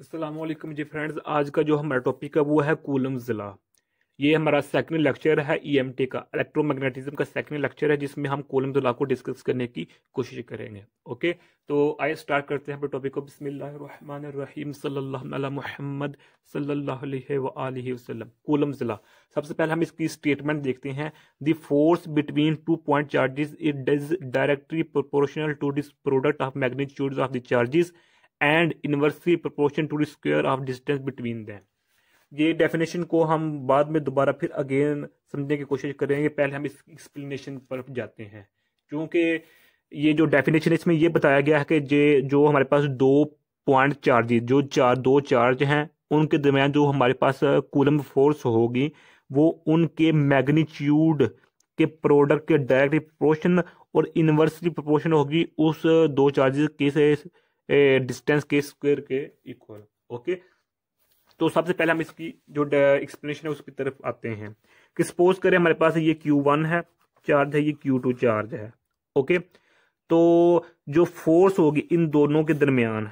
असलम जी friends आज का जो हमारा टॉपिक है वो है कूलम ज़िला ये हमारा सेकंड लेक्चर है ईएमटी e का इलेक्ट्रोमैग्नेटिज्म का सेकंड लेक्चर है जिसमें हम कूलम ज़िला को डिस्कस करने की कोशिश करेंगे ओके तो आइए स्टार्ट करते हैं अपने टॉपिक को बसमीम सल्हमद वसलम कूलम ज़िला सबसे पहले हम इसकी स्टेटमेंट देखते हैं the force between two point charges it does directly proportional to this product of magnitude of the charges and inversely proportion to the square of distance between them ये डेफिनेशन को हम बाद में दोबारा फिर अगेन समझने की कोशिश करेंगे पहले हम इस एक्सप्लेनेशन पर जाते हैं क्योंकि ये जो डेफिनेशन है इसमें ये बताया गया है कि जे जो हमारे पास दो पॉइंट चार्ज जो चार दो चार्ज हैं उनके दरमियान जो हमारे पास कूलम फोर्स होगी वो उनके मैग्नीट्यूड के प्रोडक्ट के डायरेक्ट प्रोपोर्शन और इन्वर्सली प्रोपोर्शन होगी उस दो चार्जेस के से डिस्टेंस के स्क्वायर के इक्वल ओके तो सबसे पहले हम इसकी जो एक्सप्लेनेशन है उसकी तरफ आते हैं कि सपोज करें हमारे पास ये क्यू वन है चार्ज है ये क्यू टू चार्ज है ओके तो जो फोर्स होगी इन दोनों के दरमियान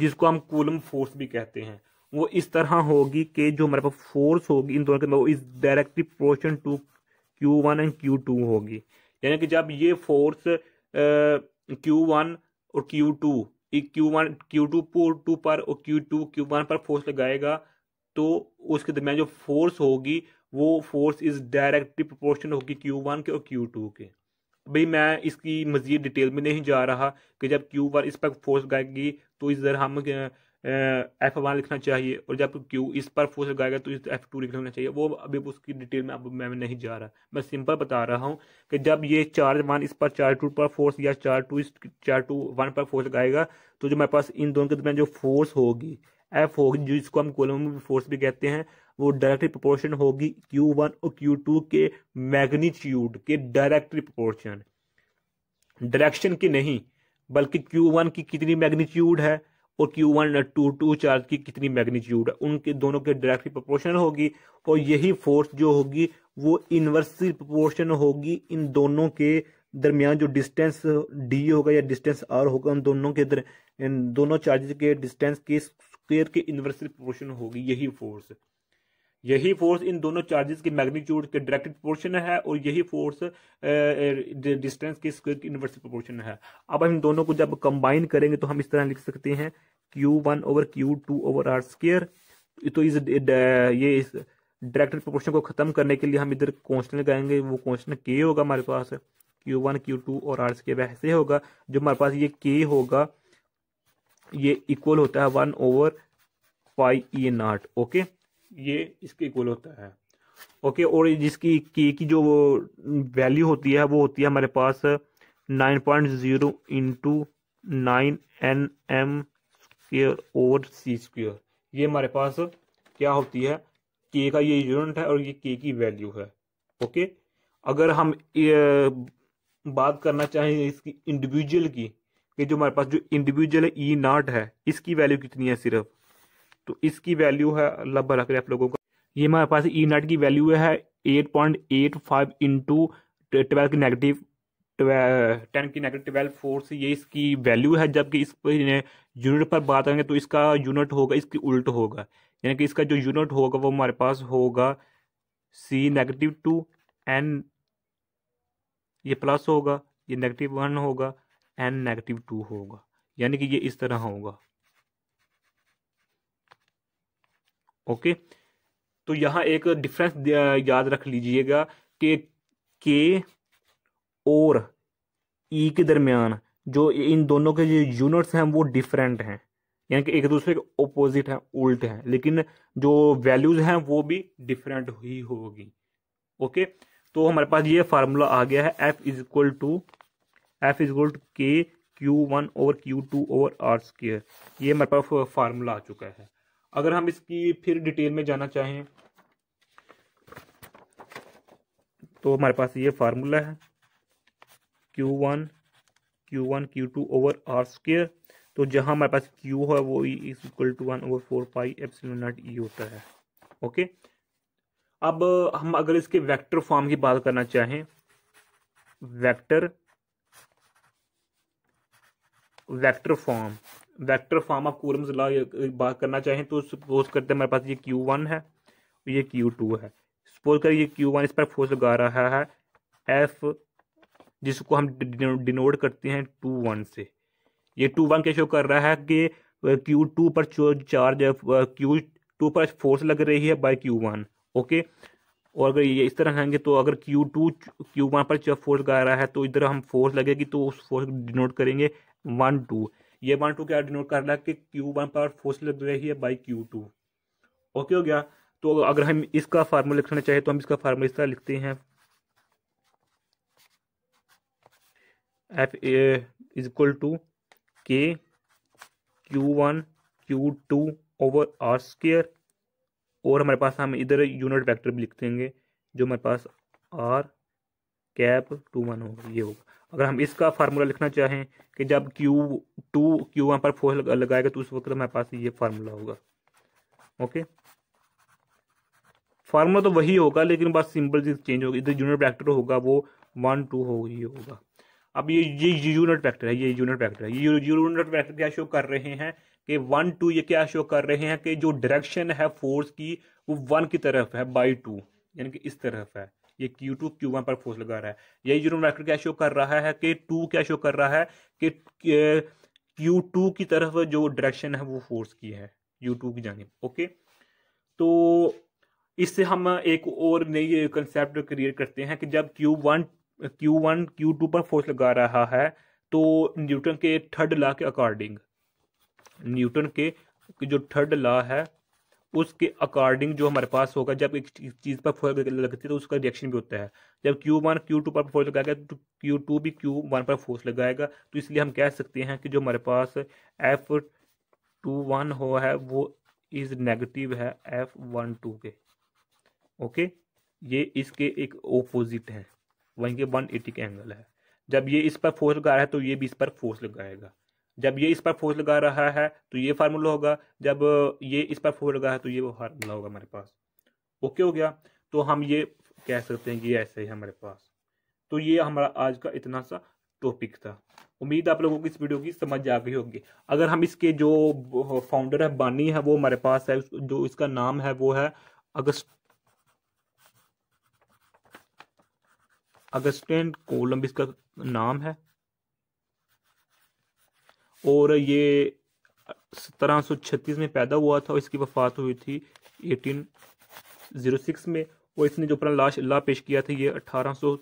जिसको हम कूलम फोर्स भी कहते हैं वो इस तरह होगी कि जो हमारे पास फोर्स होगी इन दोनों के वो इस directly proportion to Q one and Q two होगी यानी कि जब ये फोर्स क्यू वन और Q two Q one Q two two पर और क्यू टू क्यू वन पर फोर्स लगाएगा तो उसके दरमियान जो फोर्स होगी वो फोर्स इज डायरेक्टली प्रोपोर्शनल होगी क्यू वन के और क्यू टू के भाई मैं इसकी मज़ीद डिटेल में नहीं जा रहा कि जब क्यू इस पर फोर्स लगाएगी तो इस दर हम एफ वन लिखना चाहिए और जब क्यू इस पर फोर्स लगाएगा तो इस एफ टू लिखना चाहिए वो अभी उसकी डिटेल में अब मैं नहीं जा रहा मैं सिंपल बता रहा हूँ कि जब ये चार्ज वन इस पर चार टू पर फोर्स या चार टू इस चार टू वन पर फोर्स लगाएगा तो जो मेरे पास इन दोनों के दरमियान जो फोर्स होगी एफ होगी जो इसको हम कोलम फोर्स भी कहते हैं वो डायरेक्टली प्रपोर्शन होगी क्यू वन और क्यू टू के मैग्नीट्यूड के डायरेक्टली प्रपोर्शन डायरेक्शन की नहीं बल्कि क्यू वन की कितनी मैग्नीट्यूड है और Q one two two charge की कितनी मैग्नीट्यूड है उनके दोनों के डायरेक्टली प्रोपोर्शनल होगी और यही फोर्स जो होगी वो इन्वर्सली प्रोपोर्शन होगी इन दोनों के दरमियान जो डिस्टेंस डी होगा या डिस्टेंस आर होगा उन दोनों के दर, दोनों चार्जेस के डिस्टेंस के स्क्वेयर के इन्वर्सली प्रोपोर्शन होगी यही फोर्स यही फोर्स इन दोनों चार्जेस के मैग्नीट्यूड के डायरेक्ट प्रोपोर्शन है और यही फोर्स डिस्टेंस के स्क्वायर की इनवर्स प्रोपोर्शन है अब हम दोनों को जब कंबाइन करेंगे तो हम इस तरह लिख सकते हैं Q one over Q two over R square तो इस ये इस डायरेक्ट प्रोपोर्शन को खत्म करने के लिए हम इधर कॉन्स्टेंट लगाएंगे वो कॉन्स्टेंट के होगा हमारे पास क्यू वन क्यू टू और आर स्केयर वैसे होगा जो हमारे पास ये के होगा ये इक्वल होता है one over pi E naught okay ये इसके इक्वल होता है ओके और जिसकी के की जो वैल्यू होती है वो होती है हमारे पास nine point zero into nine N M square और सी स्क्र ये हमारे पास क्या होती है के का ये यूनिट है और ये के की वैल्यू है ओके अगर हम बात करना चाहें इसकी इंडिविजुअल की कि जो हमारे पास जो इंडिविजुअल ई नाट है इसकी वैल्यू कितनी है सिर्फ तो इसकी वैल्यू है लगभग रख रहे आप लोगों का ये हमारे पास ई नेट की वैल्यू है eight point eight five into twelve की नेगेटिव टेन की नेगेटिव ट्वेल्व फोर्स ये इसकी वैल्यू है जबकि इस पर यूनिट पर बात करेंगे तो इसका यूनिट होगा इसकी उल्ट होगा यानी कि इसका जो यूनिट होगा वो हमारे पास होगा सी नेगेटिव टू एन ये प्लस होगा ये नेगेटिव वन होगा एन नेगेटिव टू होगा यानी कि ये इस तरह होगा ओके तो यहाँ एक डिफरेंस याद रख लीजिएगा कि के और ई e के दरमियान जो इन दोनों के जो यूनिट्स हैं वो डिफरेंट हैं यानी कि एक दूसरे के ओपोजिट हैं उल्ट हैं लेकिन जो वैल्यूज़ हैं वो भी डिफरेंट ही होगी ओके तो हमारे पास ये फार्मूला आ गया है F is equal to F is equal to K Q one over Q two over R square ये हमारे पास फार्मूला आ चुका है अगर हम इसकी फिर डिटेल में जाना चाहें तो हमारे पास ये फार्मूला है Q one Q one Q two over R square तो जहां हमारे पास क्यू है वो is equal to one over four pi C naught E e होता है ओके अब हम अगर इसके वेक्टर फॉर्म की बात करना चाहें vector vector form vector form of Coulomb's law बात करना चाहें तो सपोज करते हैं हमारे पास ये क्यू वन है और ये क्यू टू है सपोज करिए ये क्यू वन इस पर फोर्स लगा रहा है एफ जिसको हम डिनोट करते हैं टू वन से ये टू वन क्या शो कर रहा है कि क्यू टू पर चार्ज क्यू टू पर फोर्स लग रही है बाय क्यू वन ओके और अगर ये इस तरह रहेंगे तो अगर क्यू टू क्यू वन पर फोर्स लगा रहा है तो इधर हम फोर्स लगेगी तो उस फोर्स को डिनोट करेंगे वन टू ये वन टू क्या डिनोट कर रहा है कि क्यू वन पर फोर्स लग रही है बाई क्यू टू ओके हो गया तो अगर हम इसका फार्मूला लिखना चाहें तो हम इसका फार्मूला इस तरह लिखते हैं F A is equal to K Q one Q two over R square और हमारे पास हम इधर यूनिट वेक्टर भी लिख देंगे जो हमारे पास आर कैप टू वन होगा ये होगा अगर हम इसका फार्मूला लिखना चाहें कि जब क्यू टू क्यू वहाँ पर फोर्स लगाएगा तो उस वक्त हमारे पास ये फार्मूला होगा ओके फार्मूला तो वही होगा लेकिन बस सिंपल चीज चेंज होगी इधर यूनिट फैक्टर होगा वो वन टू हो ही होगा अब ये ये यूनिट फैक्टर है ये यूनिट फैक्टर है ये यूनिट वेक्टर क्या शो कर रहे हैं कि वन टू ये क्या शो कर रहे हैं कि जो डायरेक्शन है फोर्स की वो वन की तरफ है बाई टू यानी कि इस तरफ है ये क्यू टू क्यू वन पर फोर्स लगा रहा है यही यूनिट वेक्टर क्या शो कर रहा है कि टू क्या शो कर रहा है कि क्यू टू की तरफ जो डायरेक्शन है वो फोर्स की है यू टू की जानब ओके तो इससे हम एक और नई कंसेप्ट क्रिएट करते हैं कि जब Q one Q one Q two पर फोर्स लगा रहा है तो न्यूटन के थर्ड लॉ के अकॉर्डिंग न्यूटन के जो थर्ड लॉ है उसके अकॉर्डिंग जो हमारे पास होगा जब एक चीज़ पर फोर्स लगती है तो उसका रिएक्शन भी होता है जब क्यू वन क्यू टू पर फोर्स लगाएगा तो क्यू टू भी क्यू वन पर फोर्स लगाएगा तो इसलिए हम कह सकते हैं कि जो हमारे पास एफ टू वन हो है वो इज़ नेगेटिव है एफ वन टू के ओके ये इसके एक ओपोजिट है वहीं के वन एटी के एंगल है जब ये इस पर फोर्स लगा रहा है तो ये भी इस पर फोर्स लगाएगा जब ये इस पर फोर्स लगा रहा है तो ये फार्मूला होगा जब ये इस पर फोर्स लगा है तो ये वो फार्मूला होगा हमारे पास ओके हो गया तो हम ये कह सकते हैं कि ऐसे ही हमारे पास तो ये हमारा आज का इतना सा टॉपिक था उम्मीद आप लोगों की इस वीडियो की समझ आ गई होगी अगर हम इसके जो फाउंडर है बानी है वो हमारे पास है जो इसका नाम है वो है अगस्त अगस्टेन कोलम्ब इसका नाम है और ये सत्रह सौ छत्तीस में पैदा हुआ था और इसकी वफात हुई थी एटीन ज़ीरो सिक्स में और इसने जो अपना लाश अल्लाह पेश किया था ये अठारह सौ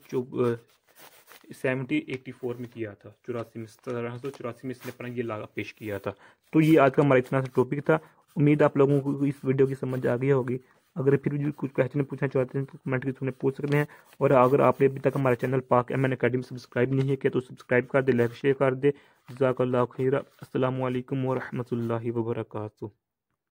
सेवेंटी एटी फोर में किया था चौरासी में सत्रह सौ चौरासी में इसने अपना ये लाला पेश किया था तो ये आज का हमारा इतना सा टॉपिक था उम्मीद आप लोगों को इस वीडियो की समझ आ गई होगी अगर फिर भी कुछ क्वेश्चन पूछना चाहते हैं तो कमेंट के थ्रू पूछ सकते हैं और अगर आपने अभी तक हमारा चैनल पाक एम एन अकेडमी सब्सक्राइब नहीं है किया तो सब्सक्राइब कर दे लाइक शेयर कर दे जजाकल्ला खीरा असल वरहमल वर्का